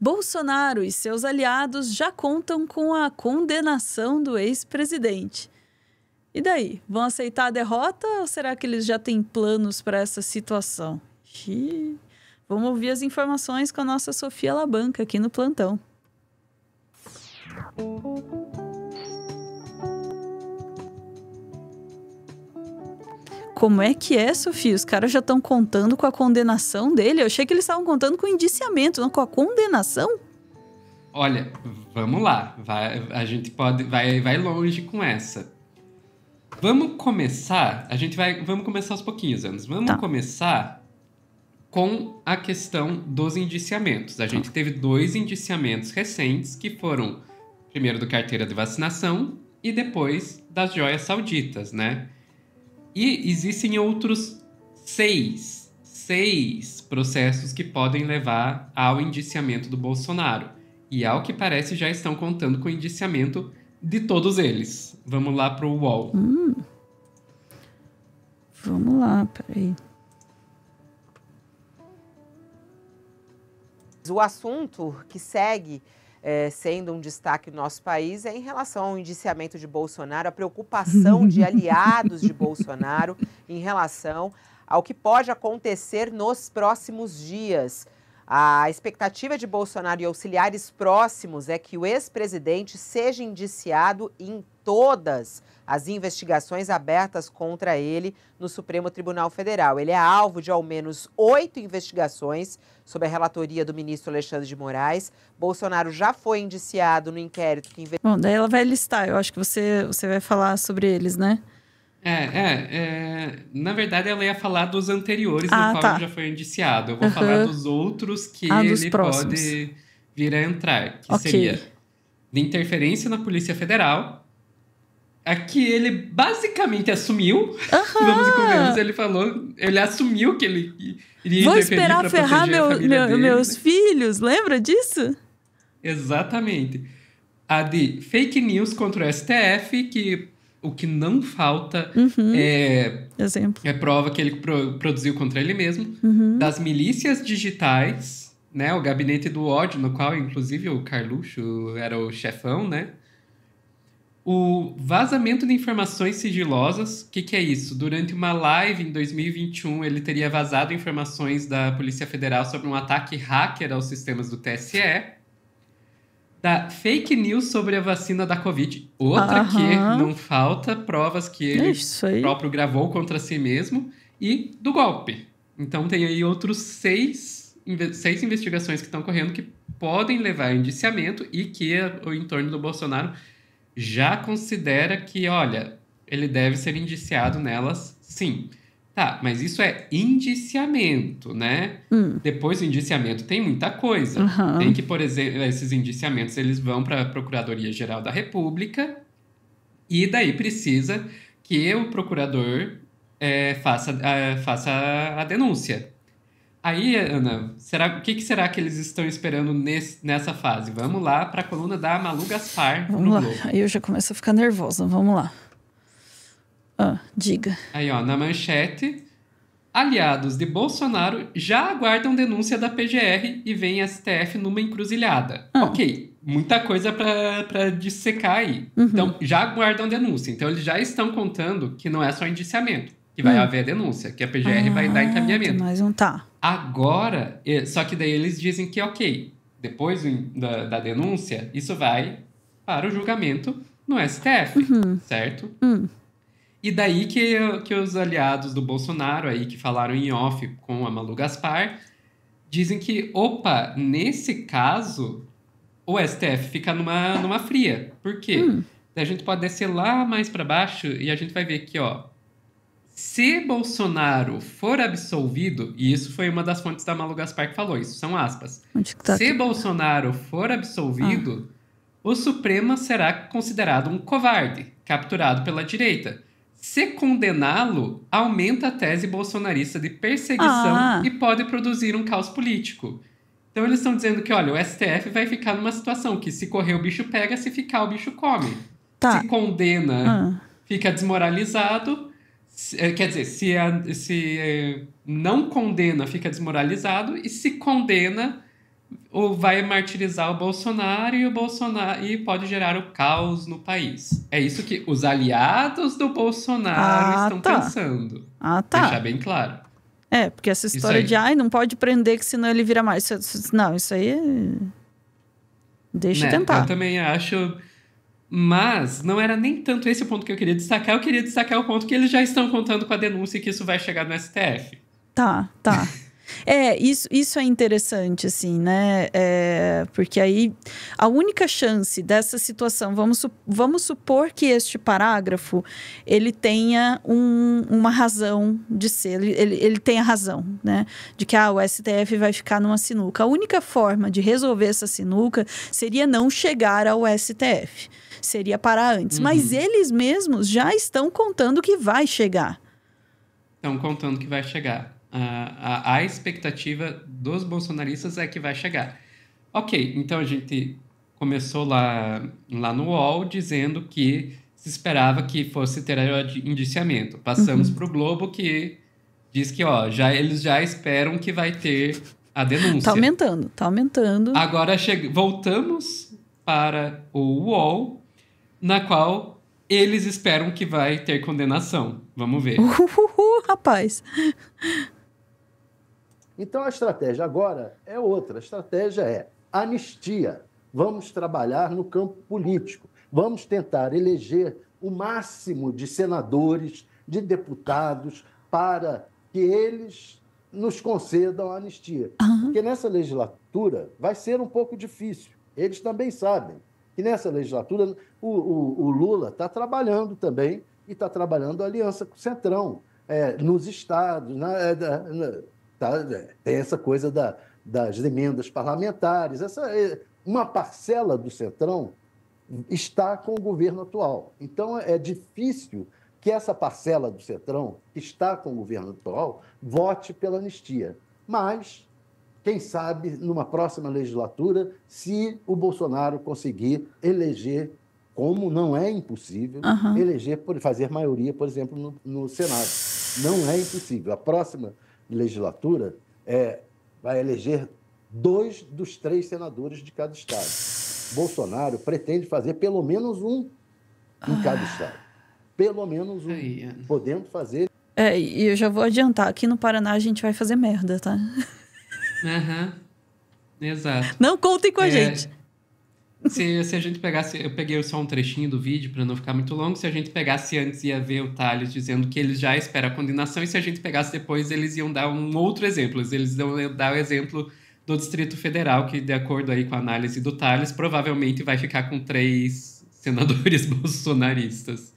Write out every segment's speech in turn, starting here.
Bolsonaro e seus aliados já contam com a condenação do ex-presidente. E daí? Vão aceitar a derrota ou será que eles já têm planos para essa situação? Xiii. Vamos ouvir as informações com a nossa Sofia Labanca aqui no plantão. como é que é, Sofia? Os caras já estão contando com a condenação dele? Eu achei que eles estavam contando com o indiciamento, não com a condenação. Olha, vamos lá. Vai, a gente pode vai, vai longe com essa. Vamos começar. A gente vai vamos começar aos pouquinhos anos. Vamos tá. começar com a questão dos indiciamentos. A gente tá. teve dois indiciamentos recentes que foram primeiro do carteira de vacinação e depois das joias sauditas, né? E existem outros seis, seis processos que podem levar ao indiciamento do Bolsonaro. E ao que parece já estão contando com o indiciamento de todos eles. Vamos lá para o UOL. Hum. Vamos lá, peraí. O assunto que segue é, sendo um destaque no nosso país é em relação ao indiciamento de Bolsonaro, a preocupação de aliados de Bolsonaro em relação ao que pode acontecer nos próximos dias. A expectativa de Bolsonaro e auxiliares próximos é que o ex-presidente seja indiciado em todas as investigações abertas contra ele no Supremo Tribunal Federal. Ele é alvo de ao menos oito investigações sob a relatoria do ministro Alexandre de Moraes. Bolsonaro já foi indiciado no inquérito que... Bom, daí ela vai listar. Eu acho que você, você vai falar sobre eles, né? É, é, é, na verdade ela ia falar dos anteriores, ah, no qual tá. já foi indiciado. Eu vou uhum. falar dos outros que ah, dos ele próximos. pode vir a entrar, que okay. seria de interferência na Polícia Federal. Aqui ele basicamente assumiu, uhum. vamos e comemos, ele falou, ele assumiu que ele iria Vou esperar ferrar meu, meu, meus filhos, lembra disso? Exatamente. A de fake news contra o STF, que o que não falta uhum. é, Exemplo. é prova que ele pro, produziu contra ele mesmo, uhum. das milícias digitais, né? O gabinete do ódio, no qual, inclusive, o Carluxo era o chefão, né? O vazamento de informações sigilosas, o que, que é isso? Durante uma live em 2021, ele teria vazado informações da Polícia Federal sobre um ataque hacker aos sistemas do TSE da fake news sobre a vacina da Covid. Outra Aham. que não falta provas que ele próprio gravou contra si mesmo. E do golpe. Então tem aí outros seis, seis investigações que estão correndo que podem levar a indiciamento e que o entorno do Bolsonaro já considera que, olha, ele deve ser indiciado nelas sim. Tá, mas isso é indiciamento, né? Hum. Depois do indiciamento tem muita coisa. Uhum. Tem que, por exemplo, esses indiciamentos eles vão para a Procuradoria Geral da República e daí precisa que o procurador é, faça, a, é, faça a denúncia. Aí, Ana, será, o que, que, será que eles estão esperando nesse, nessa fase? Vamos lá para a coluna da Malu Gaspar Vamos no lá. Globo. Aí eu já começo a ficar nervosa. Vamos lá. Ah, diga. Aí, ó, na manchete, aliados de Bolsonaro já aguardam denúncia da PGR e vem STF numa encruzilhada. Ah. Ok, muita coisa para dissecar aí. Uhum. Então, já aguardam denúncia. Então, eles já estão contando que não é só indiciamento, que vai hum. haver denúncia, que a PGR ah, vai dar ah, encaminhamento. Mas não tá. Agora, só que daí eles dizem que, ok, depois da, da denúncia, isso vai para o julgamento no STF, uhum. certo? Uhum. E daí que, que os aliados do Bolsonaro aí que falaram em off com a Malu Gaspar dizem que, opa, nesse caso o STF fica numa, numa fria. Por quê? Hum. A gente pode descer lá mais para baixo e a gente vai ver que, ó, se Bolsonaro for absolvido, e isso foi uma das fontes da Malu Gaspar que falou, isso são aspas. Se Bolsonaro for absolvido, ah. o Supremo será considerado um covarde, capturado pela direita. Se condená-lo, aumenta a tese bolsonarista de perseguição ah. e pode produzir um caos político. Então eles estão dizendo que, olha, o STF vai ficar numa situação que se correr o bicho pega, se ficar o bicho come. Tá. Se condena, ah. fica desmoralizado. Se, eh, quer dizer, se, se eh, não condena, fica desmoralizado. E se condena, o vai martirizar o Bolsonaro e o Bolsonaro e pode gerar o caos no país. É isso que os aliados do Bolsonaro ah, estão tá. pensando. Ah, tá. Deixar bem claro. É, porque essa história de ai, não pode prender que senão ele vira mais. Não, isso aí Deixa né? tentar. Eu também acho. Mas não era nem tanto esse o ponto que eu queria destacar. Eu queria destacar o ponto que eles já estão contando com a denúncia e que isso vai chegar no STF. Tá, tá. É, isso, isso é interessante, assim, né? É, porque aí a única chance dessa situação, vamos, vamos supor que este parágrafo ele tenha um, uma razão de ser, ele, ele tenha razão, né? De que ah, o STF vai ficar numa sinuca. A única forma de resolver essa sinuca seria não chegar ao STF, seria parar antes. Uhum. Mas eles mesmos já estão contando que vai chegar. Estão contando que vai chegar a, a, expectativa dos bolsonaristas é que vai chegar. Ok, então a gente começou lá, lá no UOL dizendo que se esperava que fosse ter indiciamento. Passamos uhum. para o Globo que diz que ó, já, eles já esperam que vai ter a denúncia. Está aumentando, está aumentando. Agora voltamos para o UOL, na qual eles esperam que vai ter condenação. Vamos ver. Uhul, rapaz. Então a estratégia agora é outra. A estratégia é anistia. Vamos trabalhar no campo político. Vamos tentar eleger o máximo de senadores, de deputados, para que eles nos concedam a anistia. Uhum. Porque nessa legislatura vai ser um pouco difícil. Eles também sabem que nessa legislatura o, o, o Lula está trabalhando também e está trabalhando aliança com o Centrão, é, nos estados, na, é, na, Tá? Tem essa coisa da, das emendas parlamentares, essa, é, uma parcela do Centrão está com o governo atual. Então, é difícil que essa parcela do Centrão, que está com o governo atual, vote pela anistia. Mas, quem sabe, numa próxima legislatura, se o Bolsonaro conseguir eleger, como não é impossível, uhum. eleger por fazer maioria, por exemplo, no, no Senado. Não é impossível. A próxima legislatura é, vai eleger dois dos três senadores de cada estado. Bolsonaro pretende fazer pelo menos um em cada ah. estado. Pelo menos um. podendo fazer. É, e eu já vou adiantar: aqui no Paraná a gente vai fazer merda, tá? Aham. Uhum. Exato. Não contem com é. a gente. Se, se a gente pegasse. Eu peguei só um trechinho do vídeo para não ficar muito longo. Se a gente pegasse antes, ia ver o Thales dizendo que ele já espera a condenação. E se a gente pegasse depois, eles iam dar um outro exemplo. Eles iam dar o exemplo do Distrito Federal, que, de acordo aí com a análise do Thales, provavelmente vai ficar com três senadores bolsonaristas.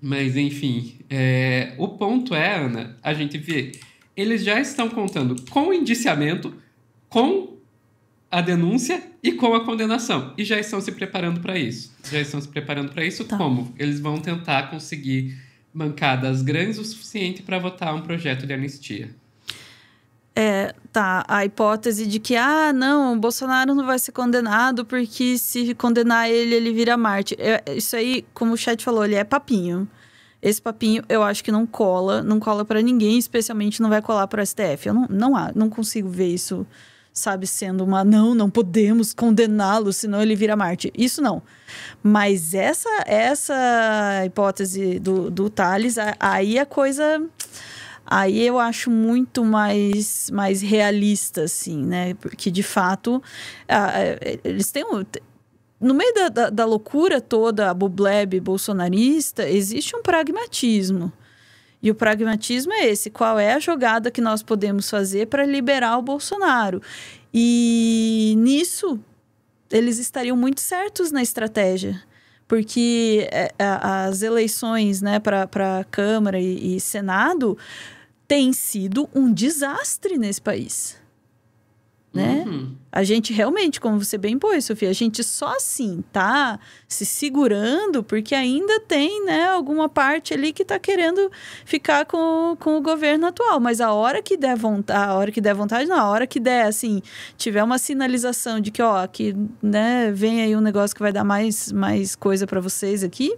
Mas, enfim. É... O ponto é, Ana, a gente vê. Eles já estão contando com indiciamento, com a denúncia e com a condenação. E já estão se preparando para isso. Já estão se preparando para isso tá. como? Eles vão tentar conseguir bancadas grandes o suficiente para votar um projeto de anistia. É, tá, a hipótese de que, ah, não, Bolsonaro não vai ser condenado porque se condenar ele, ele vira Marte. É, isso aí, como o chat falou, ele é papinho. Esse papinho eu acho que não cola, não cola para ninguém, especialmente não vai colar para o STF. Eu não, não, não consigo ver isso sabe, sendo uma não, não podemos condená-lo, senão ele vira Marte. Isso não. Mas essa essa hipótese do, do Thales, aí a coisa aí eu acho muito mais, mais realista, assim, né? Porque, de fato, eles têm No meio da, da, da, loucura toda, a bubleb bolsonarista, existe um pragmatismo, e o pragmatismo é esse: qual é a jogada que nós podemos fazer para liberar o Bolsonaro? E nisso eles estariam muito certos na estratégia porque é, as eleições né, para Câmara e, e Senado têm sido um desastre nesse país né? Uhum. A gente realmente, como você bem pôs, Sofia, a gente só assim tá se segurando porque ainda tem, né, alguma parte ali que tá querendo ficar com, com o governo atual. Mas a hora que der vontade, a hora que der vontade, na hora que der, assim, tiver uma sinalização de que, ó, que, né, vem aí um negócio que vai dar mais, mais coisa para vocês aqui,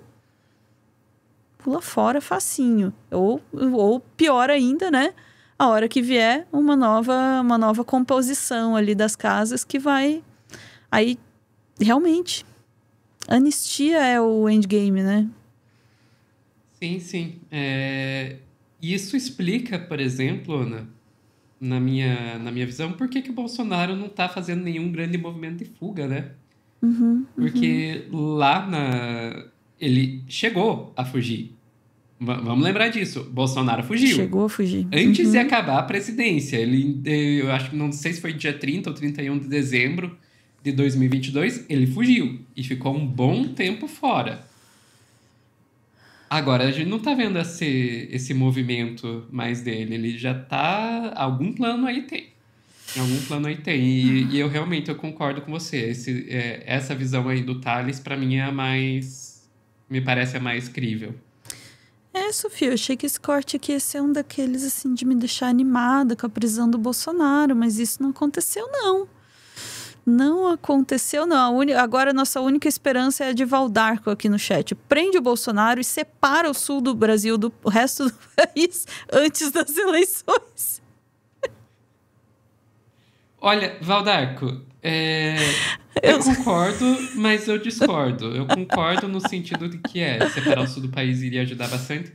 pula fora facinho. Ou, ou pior ainda, né? a hora que vier uma nova, uma nova composição ali das casas que vai. Aí, realmente, anistia é o endgame, né? Sim, sim. É... Isso explica, por exemplo, Ana, na minha, na minha visão, por que, que o Bolsonaro não está fazendo nenhum grande movimento de fuga, né? Uhum, uhum. Porque lá na. Ele chegou a fugir. Vamos lembrar disso. Bolsonaro fugiu. Chegou a fugir. Antes uhum. de acabar a presidência. Ele, eh, eu acho que não sei se foi dia 30 ou 31 de dezembro de 2022, ele fugiu e ficou um bom tempo fora. Agora, a gente não tá vendo esse, esse movimento mais dele. Ele já tá. Algum plano aí tem. Algum plano aí tem. E, e eu realmente eu concordo com você. Esse, é, essa visão aí do Thales, para mim, é a mais. Me parece a mais crível. É, Sofia, eu achei que esse corte aqui ia ser um daqueles, assim, de me deixar animada com a prisão do Bolsonaro, mas isso não aconteceu, não. Não aconteceu, não. A un... Agora a nossa única esperança é a de Valdarco aqui no chat. Prende o Bolsonaro e separa o sul do Brasil do resto do país antes das eleições. Olha, Valdarco, é, eu... eu concordo, mas eu discordo. Eu concordo no sentido de que é, separar o sul do país iria ajudar bastante.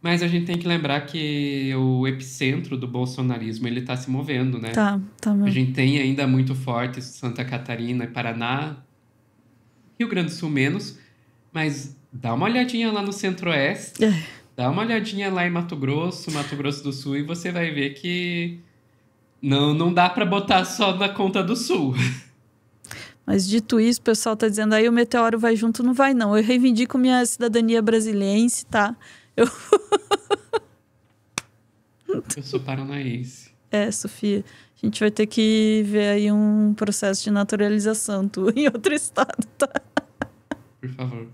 Mas a gente tem que lembrar que o epicentro do bolsonarismo ele está se movendo, né? Tá, tá mesmo. A gente tem ainda muito forte Santa Catarina e Paraná, Rio Grande do Sul menos, mas dá uma olhadinha lá no Centro-Oeste, é. dá uma olhadinha lá em Mato Grosso, Mato Grosso do Sul e você vai ver que não, não dá para botar só na conta do Sul. Mas dito isso, o pessoal está dizendo aí o meteoro vai junto, não vai não. Eu reivindico minha cidadania brasiliense, tá? Eu Eu sou paranaense. É, Sofia, a gente vai ter que ver aí um processo de naturalização tu em outro estado, tá? Por favor.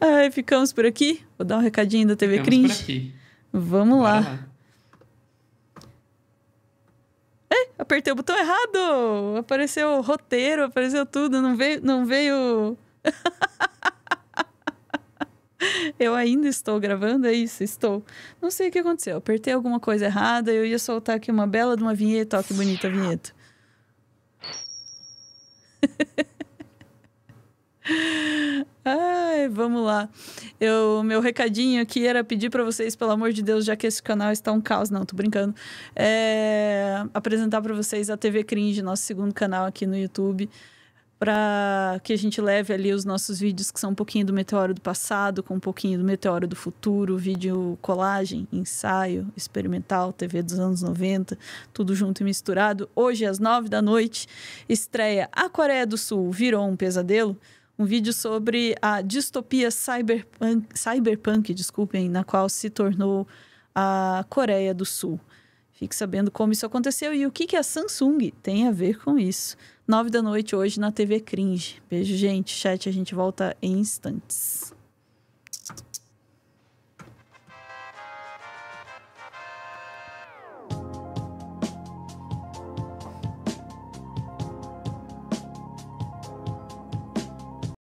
Ai, ficamos por aqui. Vou dar um recadinho da TV ficamos Cringe. Por aqui. Vamos Bora lá. lá. apertei o botão errado! Apareceu o roteiro, apareceu tudo, não veio. Não veio... eu ainda estou gravando, é isso, estou. Não sei o que aconteceu, apertei alguma coisa errada, eu ia soltar aqui uma bela de uma vinheta, ó, que bonita a vinheta. Ai, vamos lá. Eu, meu recadinho aqui era pedir para vocês, pelo amor de Deus, já que esse canal está um caos, não, tô brincando, é, apresentar para vocês a TV Cringe, nosso segundo canal aqui no YouTube, para que a gente leve ali os nossos vídeos que são um pouquinho do meteoro do passado, com um pouquinho do meteoro do futuro, vídeo colagem, ensaio, experimental, TV dos anos 90, tudo junto e misturado. Hoje às nove da noite estreia A Coreia do Sul virou um pesadelo um vídeo sobre a distopia cyberpunk, cyberpunk desculpem, na qual se tornou a Coreia do Sul. Fique sabendo como isso aconteceu e o que, que a Samsung tem a ver com isso. Nove da noite hoje na TV Cringe. Beijo, gente. Chat, a gente volta em instantes.